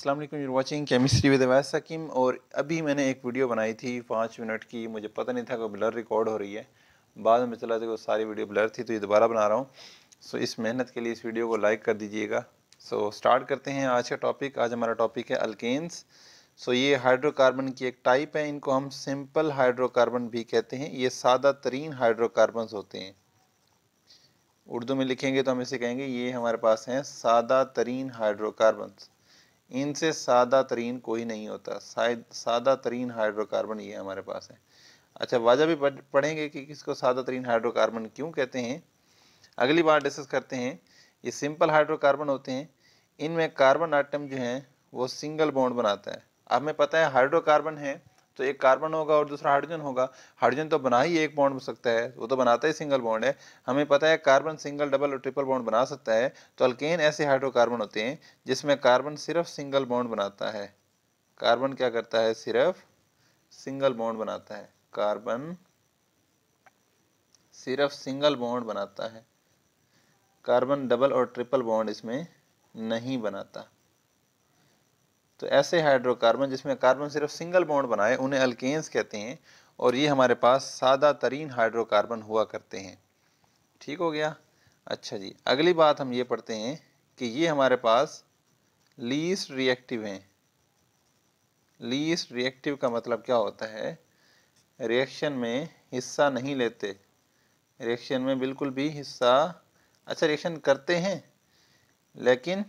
Aslam you're watching chemistry with वैस सकीम और अभी मैंने एक वीडियो बनाई थी पाँच मिनट की मुझे पता नहीं था कि ब्लर रिकॉर्ड हो रही है बाद में चला था वो सारी वीडियो ब्लर थी तो ये दोबारा बना रहा हूँ सो इस मेहनत के लिए इस वीडियो को लाइक कर दीजिएगा सो स्टार्ट करते हैं आज का टॉपिक आज हमारा टॉपिक है अल्केन्स सो ये हाइड्रोकार्बन की एक टाइप है इनको हम सिंपल हाइड्रोकार्बन भी कहते हैं ये सादा तरीन हाइड्रोकार्बन होते हैं उर्दू में लिखेंगे तो हम इसे कहेंगे ये हमारे पास हैं सादा तरीन हाइड्रोकार्बन इनसे सादा तरीन कोई नहीं होता सादा तरीन हाइड्रोकार्बन ये हमारे पास है अच्छा वजह भी पढ़ेंगे कि किसको सादा तरीन हाइड्रोकार्बन क्यों कहते हैं अगली बार डिस्कस करते हैं ये सिंपल हाइड्रोकार्बन होते हैं इनमें कार्बन आइटम जो हैं वो सिंगल बॉन्ड बनाता है हमें पता है हाइड्रोकार्बन है तो एक कार्बन होगा और दूसरा हाइड्रोजन होगा हाइड्रोजन तो बना ही एक बॉन्ड सकता है वो तो बनाता ही सिंगल बॉन्ड है हमें पता है कार्बन सिंगल डबल और ट्रिपल बॉन्ड बना सकता है तो अल्केन ऐसे हाइड्रोकार्बन होते हैं जिसमें कार्बन सिर्फ सिंगल बॉन्ड बनाता है कार्बन क्या करता है सिर्फ सिंगल बॉन्ड बनाता है कार्बन सिर्फ सिंगल बॉन्ड बनाता है कार्बन डबल और ट्रिपल बॉन्ड इसमें नहीं बनाता तो ऐसे हाइड्रोकार्बन जिसमें कार्बन सिर्फ सिंगल बॉन्ड बनाए उन्हें अल्केन्स कहते हैं और ये हमारे पास सादा तरीन हाइड्रोकार्बन हुआ करते हैं ठीक हो गया अच्छा जी अगली बात हम ये पढ़ते हैं कि ये हमारे पास लीस्ट रिएक्टिव हैं लीस्ट रिएक्टिव का मतलब क्या होता है रिएक्शन में हिस्सा नहीं लेते रिएक्शन में बिल्कुल भी हिस्सा अच्छा रिएक्शन करते हैं लेकिन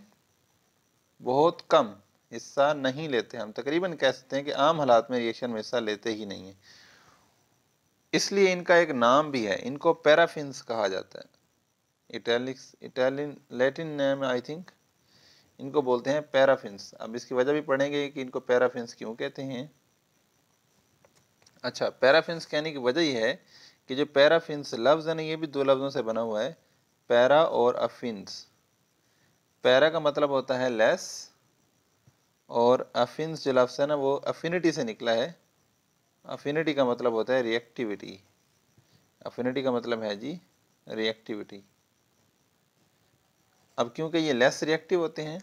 बहुत कम हिस्सा नहीं लेते हम तकरीबन कह सकते हैं कि आम हालात में रिएक्शन में हिस्सा लेते ही नहीं हैं इसलिए इनका एक नाम भी है इनको पैराफिन्स कहा जाता है इटैलिक्स इटैलिन लैटिन नेम आई थिंक इनको बोलते हैं पैराफिन्स अब इसकी वजह भी पढ़ेंगे कि इनको पैराफिन्स क्यों कहते हैं अच्छा पैराफिन्स कहने की वजह यह है कि जो पैराफिन्स लफ्ज़ है ना ये भी दो लफ्ज़ों से बना हुआ है पैरा और अफिन्स पैरा का मतलब होता है लेस और अफिन्स जो लफ्स है ना वो अफिनिटी से निकला है अफिनिटी का मतलब होता है रिएक्टिविटी अफिनिटी का मतलब है जी रिएक्टिविटी अब क्योंकि ये लेस रिएक्टिव होते हैं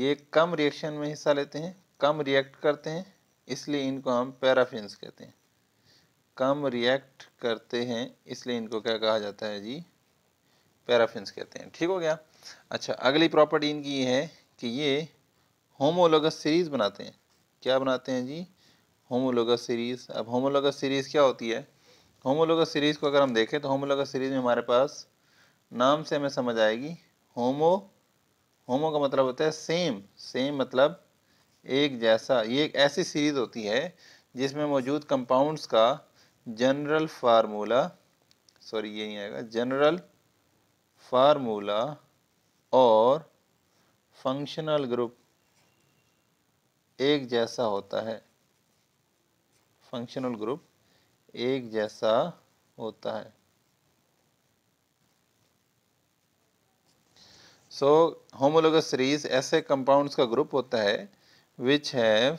ये कम रिएक्शन में हिस्सा लेते हैं कम रिएक्ट करते हैं इसलिए इनको हम पैराफिन्स कहते हैं कम रिएक्ट करते हैं इसलिए इनको क्या कहा जाता है जी पैराफिन्स कहते हैं ठीक हो गया अच्छा अगली प्रॉपर्टी इनकी ये है कि ये होमोलोगस सीरीज़ बनाते हैं क्या बनाते हैं जी होमोलोगस सीरीज़ अब होमोलोगस सीरीज़ क्या होती है होमोलोगस सीरीज़ को अगर हम देखें तो होमोलोगस सीरीज़ में हमारे पास नाम से हमें समझ आएगी होमो होमो का मतलब होता है सेम सेम मतलब एक जैसा ये एक ऐसी सीरीज़ होती है जिसमें मौजूद कंपाउंड्स का जनरल फार्मूला सॉरी ये नहीं आएगा जनरल फार्मूला और फंक्शनल ग्रुप एक जैसा होता है फंक्शनल ग्रुप एक जैसा होता है सो होमोलोग सीरीज ऐसे कंपाउंड्स का ग्रुप होता है which have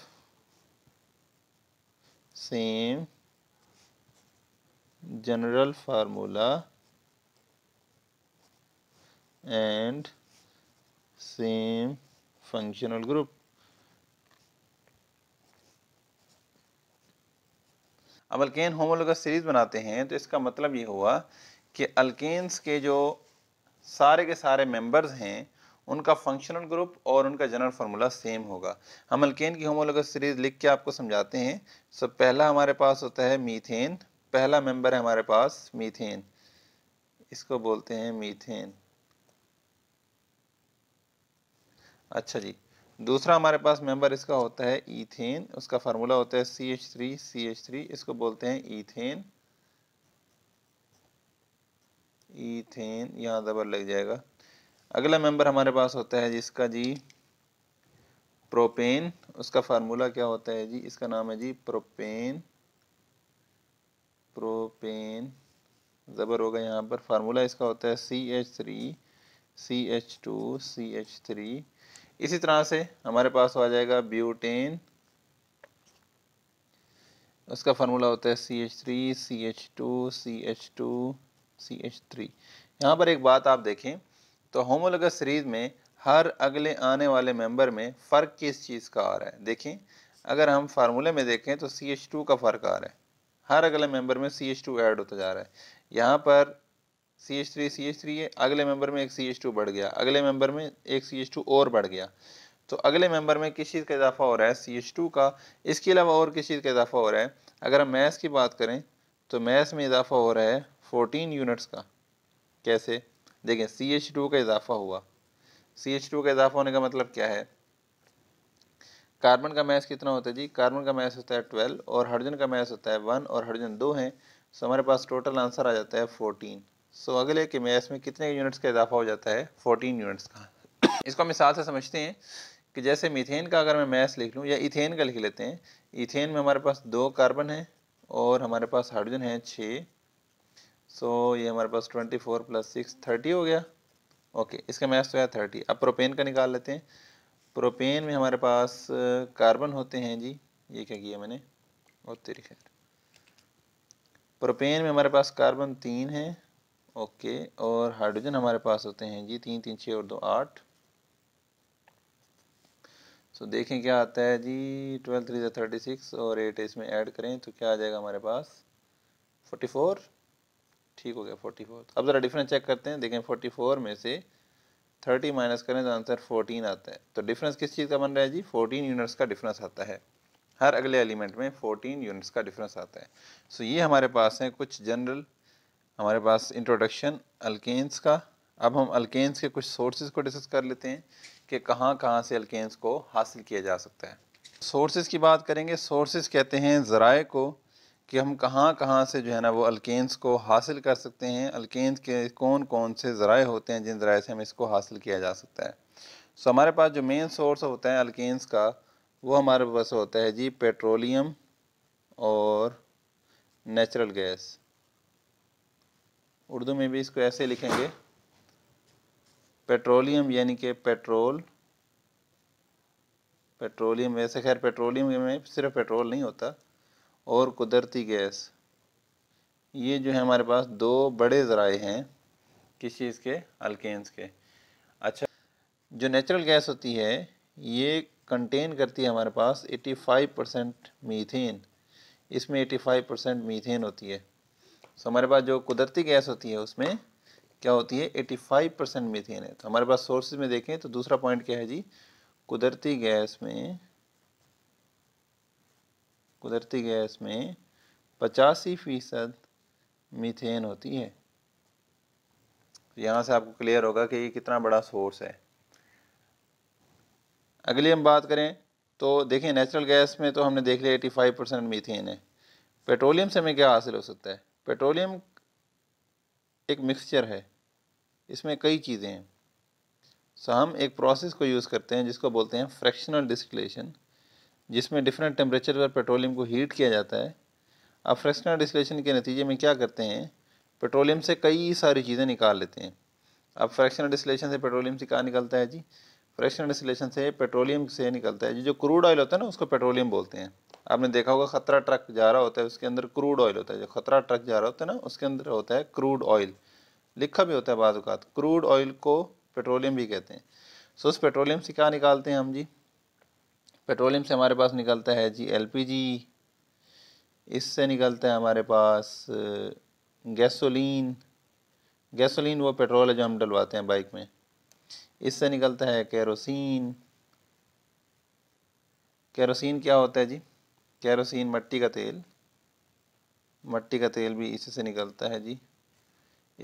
same general formula and same functional group अब अल्केन होमोलोगस सीरीज़ बनाते हैं तो इसका मतलब ये हुआ कि अल्केन्स के जो सारे के सारे मेंबर्स हैं उनका फंक्शनल ग्रुप और उनका जनरल फार्मूला सेम होगा हम अल्केन की होमोलोगस सीरीज़ लिख के आपको समझाते हैं सब पहला हमारे पास होता है मीथेन पहला मेंबर है हमारे पास मीथेन इसको बोलते हैं मीथेन अच्छा जी दूसरा हमारे पास मेंबर इसका होता है ईथेन उसका फार्मूला होता है C H three C H three इसको बोलते हैं ईथेन ईथेन यहाँ दबर लग जाएगा अगला मेंबर हमारे पास होता है जिसका जी प्रोपेन उसका फार्मूला क्या होता है जी इसका नाम है जी प्रोपेन प्रोपेन ज़बर होगा यहाँ पर फार्मूला इसका होता है C H three C H two C H three इसी तरह से हमारे पास आ जाएगा ब्यूटेन उसका फार्मूला होता है C H three C H two C H two C H three यहाँ पर एक बात आप देखें तो होमोलगस सीरीज़ में हर अगले आने वाले मेंबर में फ़र्क किस चीज़ का आ रहा है देखें अगर हम फार्मूले में देखें तो सी एच टू का फ़र्क आ रहा है हर अगले मेंबर में सी एच टू ऐड होता जा रहा है यहाँ पर C H three C H three है अगले मेंबर में एक सी एच टू बढ़ गया अगले मेंबर में एक सी एच टू और बढ़ गया तो अगले मेंबर में किस चीज़ का इजाफा हो रहा है सी एच टू का इसके अलावा और किस चीज़ का इजाफा हो रहा है अगर हम मैथ्स की बात करें तो मैथ्स में इजाफा हो रहा है फोटीन यूनिट्स का कैसे देखें सी एच टू का इजाफा हुआ सी एच टू का इजाफा होने का मतलब क्या है कार्बन का मैस कितना होता है जी कार्बन का मैस होता है ट्वेल्व और हाइड्रोजन का मैस होता है वन और हाइड्रोजन दो हैं सो तो हमारे पास टोटल आंसर आ जाता है फोर्टीन सो so, अगले के मैथ में कितने यूनिट्स का इजाफा हो जाता है फोर्टीन यूनिट्स का इसको मिसाल से समझते हैं कि जैसे मीथेन का अगर मैं मैथ लिख लूँ या इथेन का लिख लेते हैं इथेन में हमारे पास दो कार्बन है और हमारे पास हाइड्रोजन है छः सो so, ये हमारे पास twenty four plus six thirty हो गया ओके okay, इसका मैथ तो है थर्टी अब प्रोपेन का निकाल लेते हैं प्रोपेन में हमारे पास कार्बन होते हैं जी ये क्या किया मैंने और तेरी खैर प्रोपेन में हमारे पास कार्बन तीन है ओके और हाइड्रोजन हमारे पास होते हैं जी तीन तीन छः और दो आठ सो देखें क्या आता है जी ट्वेल्व थ्री थर्टी सिक्स और एट इसमें ऐड करें तो क्या आ जाएगा हमारे पास फोर्टी फोर ठीक हो गया फोर्टी तो फोर अब ज़रा डिफरेंस चेक करते हैं देखें फोर्टी फोर में से थर्टी माइनस करें तो आंसर फोर्टीन आता है तो डिफरेंस किस चीज़ का बन रहा है जी फोर्टीन यूनिट्स का डिफरेंस आता है हर अगले एलिमेंट में फोर्टीन यूनिट्स का डिफरेंस आता है सो ये हमारे पास हैं कुछ जनरल हमारे पास इंट्रोडक्शन अल्केन्स का अब हम अल्केन्स के कुछ सोर्सेज को डिस्कस कर लेते हैं कि कहाँ कहाँ से अल्केन्स को हासिल किया जा सकता है सोर्सेज की बात करेंगे सोर्सेज कहते हैं ज़राए को कि हम कहाँ कहाँ से जो है ना वो अल्केन्स को हासिल कर सकते हैं अल्केन्स के कौन कौन से ज़राए होते हैं जिन ज़राए से हम इसको हासिल किया जा सकता है सो हमारे पास जो मेन सोर्स होता है अल्केन्स का वो हमारे पास होता है जी पेट्रोलियम और नेचुरल गैस उर्दू में भी इसको ऐसे लिखेंगे पेट्रोलियम यानी कि पेट्रोल पेट्रोलियम वैसे खैर पेट्रोलियम में सिर्फ पेट्रोल नहीं होता और कुदरती गैस ये जो है हमारे पास दो बड़े ज़राए हैं किस चीज़ के अल्केन्स के अच्छा जो नेचुरल गैस होती है ये कंटेन करती है हमारे पास 85 परसेंट मीथेन इसमें 85 परसेंट मीथेन होती है सो तो हमारे पास जो कुदरती गैस होती है उसमें क्या होती है 85 परसेंट मीथेन है तो हमारे पास सोर्सेज में देखें तो दूसरा पॉइंट क्या है जी कुदरती गैस में कुदरती गैस में पचासी फीसद मीथेन होती है तो यहाँ से आपको क्लियर होगा कि ये कितना बड़ा सोर्स है अगली हम बात करें तो देखें नेचुरल गैस में तो हमने देख लिया 85 परसेंट मीथेन है पेट्रोलियम से हमें क्या हासिल हो सकता है पेट्रोलियम एक मिक्सचर है इसमें कई चीज़ें हैं सो हम एक प्रोसेस को यूज़ करते हैं जिसको बोलते हैं फ्रैक्शनल डिस्टिलेशन जिसमें डिफरेंट टेम्परेचर पर पेट्रोलियम को हीट किया जाता है अब फ्रैक्शनल डिस्टिलेशन के नतीजे में क्या करते हैं पेट्रोलियम से कई सारी चीज़ें निकाल लेते हैं अब फ्रैक्शनल डिस्टिलेशन से पेट्रोलियम से क्या निकलता है जी फ्रैक्शनल डिस्टिलेशन से पेट्रोलियम से निकलता है जी जो क्रूड ऑयल होता है ना उसको पेट्रोलियम बोलते हैं आपने देखा होगा खतरा ट्रक जा रहा होता है उसके अंदर क्रूड ऑयल होता है जो खतरा ट्रक जा रहा होता है ना उसके अंदर होता है क्रूड ऑयल लिखा भी होता है बाद क्रूड ऑयल को पेट्रोलियम भी कहते हैं सो उस पेट्रोलियम से क्या निकालते हैं हम जी पेट्रोलियम से हमारे पास निकलता है जी एल इससे निकलता है हमारे पास गैसोलीन गैसोलीन वो पेट्रोल है जो हम डलवाते हैं बाइक में इससे निकलता है केरोसिन केरोसिन क्या होता है जी कैरोसिन मट्टी का तेल मट्टी का तेल भी इसी से निकलता है जी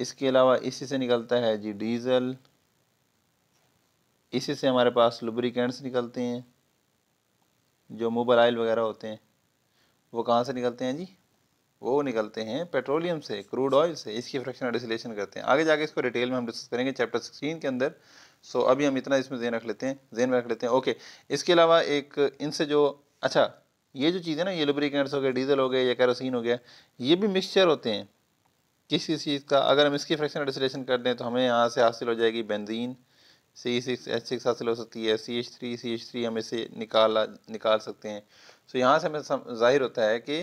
इसके अलावा इसी से निकलता है जी डीज़ल इसी से हमारे पास लुब्रिकेंट्स निकलते हैं जो मोबाइल वगैरह होते हैं वो कहाँ से निकलते हैं जी वो निकलते हैं पेट्रोलियम से क्रूड ऑयल से इसकी फ्रैक्शन डिसलेशन करते हैं आगे जाके इसको डिटेल में हम डिस्कस करेंगे चैप्टर सिक्सटीन के अंदर सो अभी हम इतना इसमें जेन रख लेते हैं जेन में रख लेते हैं ओके इसके अलावा एक इनसे जो अच्छा ये जो चीज़ें ना ये लुब्रिकेंट्स हो गए डीजल हो गए या कैरोसिन हो गया ये भी मिक्सचर होते हैं किसी चीज़ का अगर हम इसकी फ्रैक्शन डिस्लेशन कर दें तो हमें यहाँ से हासिल हो जाएगी benzene C six H six हासिल हो सकती है C H three C H three हम इसे निकाला निकाल सकते हैं सो so, यहाँ से हमें जाहिर होता है कि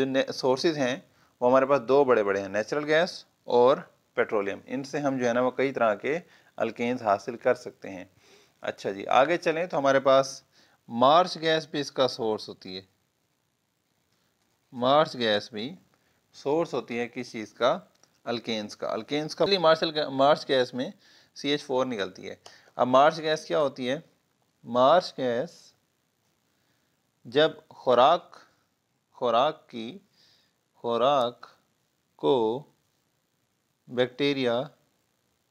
जो सोर्सेज हैं वो हमारे पास दो बड़े बड़े हैं नेचुरल गैस और पेट्रोलियम इनसे हम जो है ना वो कई तरह के अल्केन्स हासिल कर सकते हैं अच्छा जी आगे चलें तो हमारे पास मार्स गैस भी इसका सोर्स होती है मार्स गैस भी सोर्स होती है किस चीज़ का अल्केन्स का अल्केन्स का मार्शल मार्च गैस में सी एच फोर निकलती है अब मार्च गैस क्या होती है मार्च गैस जब खुराक खुराक की खुराक को बैक्टीरिया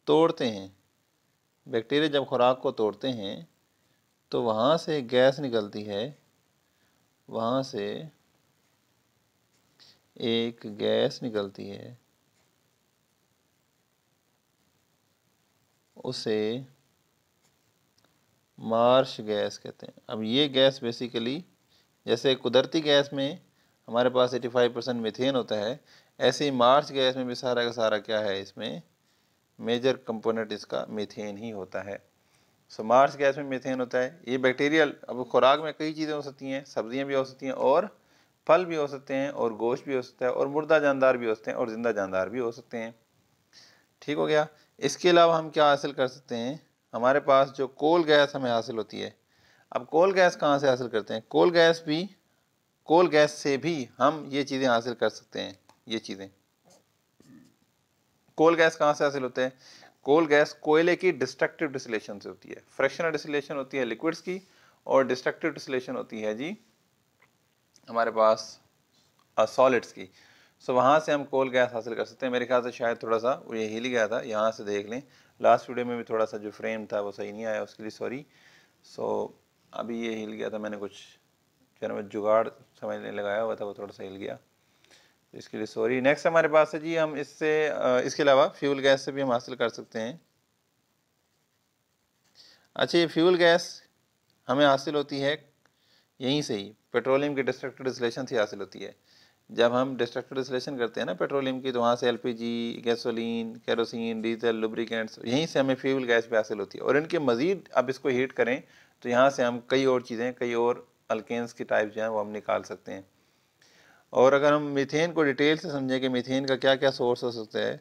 तोड़ते हैं बैक्टीरिया जब खुराक को तोड़ते हैं तो वहाँ से गैस निकलती है वहाँ से एक गैस निकलती है उसे मार्श गैस कहते हैं अब ये गैस बेसिकली जैसे कुदरती गैस में हमारे पास 85 परसेंट मिथेन होता है ऐसे ही मार्श गैस में भी सारा का सारा क्या है इसमें मेजर कंपोनेंट इसका मिथेन ही होता है सो मार्स गैस में मीथेन होता है ये बैक्टीरियल अब खुराक में कई चीज़ें हो सकती हैं सब्जियां भी हो सकती हैं और फल भी हो सकते हैं और गोश्त भी हो सकता है और मुर्दा जानदार भी हो सकते हैं और ज़िंदा जानदार भी हो सकते हैं ठीक हो गया इसके अलावा हम क्या हासिल कर सकते हैं हमारे पास जो कोल गैस हमें हासिल होती है अब कोल गैस कहाँ से हासिल करते हैं कोल गैस भी कोल गैस से भी हम ये चीज़ें हासिल कर सकते हैं ये चीज़ें कोल गैस कहाँ से हासिल होते हैं कोल गैस कोयले की डिस्ट्रक्टिव डिसलेशन से होती है फ्रेशनर डिसलेशन होती है लिक्विड्स की और डिस्ट्रक्टिव डिसलेशन होती है जी हमारे पास सॉलिड्स की सो so, वहाँ से हम कोल गैस हासिल कर सकते हैं मेरे ख्याल से शायद थोड़ा सा वो ये हिल गया था यहाँ से देख लें लास्ट वीडियो में भी थोड़ा सा जो फ्रेम था वो सही नहीं आया उसके लिए सॉरी सो so, अभी ये हिल गया था मैंने कुछ जो है जुगाड़ समझने लगाया हुआ था वो थोड़ा सा हिल गया तो इसके लिए सॉरी नेक्स्ट हमारे पास है जी हम इससे इसके अलावा फ्यूल गैस से भी हम हासिल कर सकते हैं अच्छा ये फ्यूल गैस हमें हासिल होती है यहीं से ही पेट्रोलियम की डिस्ट्रक्टिव डिस्लेशन से हासिल होती है जब हम डिस्ट्रक्टिव डिस्लेशन करते हैं ना पेट्रोलियम की तो वहाँ से LPG, gasoline kerosene diesel lubricants यहीं से हमें फ्यूल गैस भी हासिल होती है और इनके मज़ीद अब इसको हीट करें तो यहाँ से हम कई और चीज़ें कई और अल्केन्स की टाइप जो हैं वो हम निकाल सकते हैं और अगर हम मीथेन को डिटेल से समझें कि मीथेन का क्या क्या सोर्स हो सकता है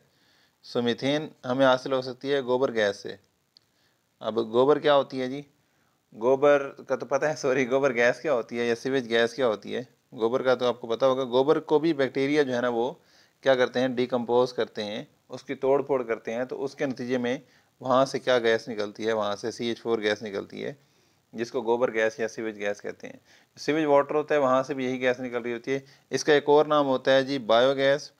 सो मीथेन हमें हासिल हो सकती है गोबर गैस से अब गोबर क्या होती है जी गोबर का तो पता है सॉरी गोबर गैस क्या होती है या सीवेज गैस क्या होती है गोबर का तो आपको पता होगा गोबर को भी बैक्टीरिया जो है ना वो क्या करते हैं डिकम्पोज करते हैं उसकी तोड़ फोड़ करते हैं तो उसके नतीजे में वहाँ से क्या गैस निकलती है वहाँ से सी एच फोर गैस निकलती है जिसको गोबर गैस या सीवेज गैस कहते हैं सीवेज वाटर होता है वहाँ से भी यही गैस निकल रही होती है इसका एक और नाम होता है जी बायोगैस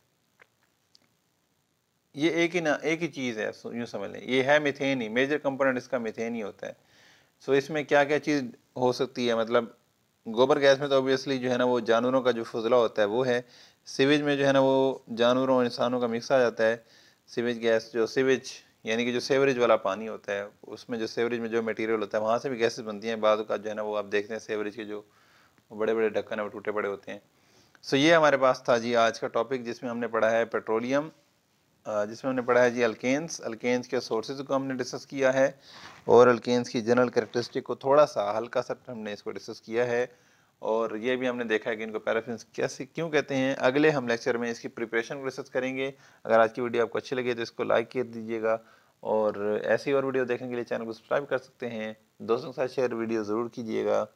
ये एक ही ना एक ही चीज़ है यूँ समझ लें ये है मिथेन ही मेजर कंपोनेंट इसका मिथेन ही होता है सो so, इसमें क्या क्या चीज़ हो सकती है मतलब गोबर गैस में तो ऑब्वियसली जो है ना वो जानवरों का जो फजला होता है वो है सीवेज में जो है ना वो जानवरों और इंसानों का मिक्स आ जाता है सीवेज गैस जो सीवेज यानी कि जो सेवरेज वाला पानी होता है उसमें जो सेवरेज में जो मटेरियल होता है वहाँ से भी गैसेस बनती हैं बाद का जो है ना वो आप देखते हैं सेवरेज के जो बड़े बड़े ढक्कन है वो टूटे पड़े होते हैं सो ये हमारे पास था जी आज का टॉपिक जिसमें हमने पढ़ा है पेट्रोलियम जिसमें हमने पढ़ा है जी अल्केन्स अल्केन्स के सोर्सेज को हमने डिस्कस किया है और अल्केन्स की जनरल करेक्टरिस्टिक को थोड़ा सा हल्का सा हमने इसको डिस्कस किया है और ये भी हमने देखा है कि इनको पैराफिन कैसे क्यों कहते हैं अगले हम लेक्चर में इसकी प्रिपरेशन को डिस्कस करेंगे अगर आज की वीडियो आपको अच्छी लगी तो इसको लाइक कर दीजिएगा और ऐसी और वीडियो देखने के लिए चैनल को सब्सक्राइब कर सकते हैं दोस्तों के साथ शेयर वीडियो ज़रूर कीजिएगा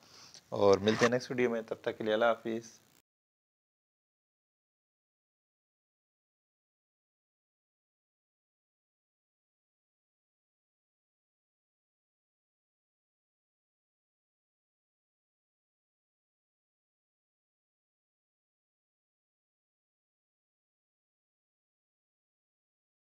और मिलते हैं नेक्स्ट वीडियो में तब तक के लिए अला हाफिज़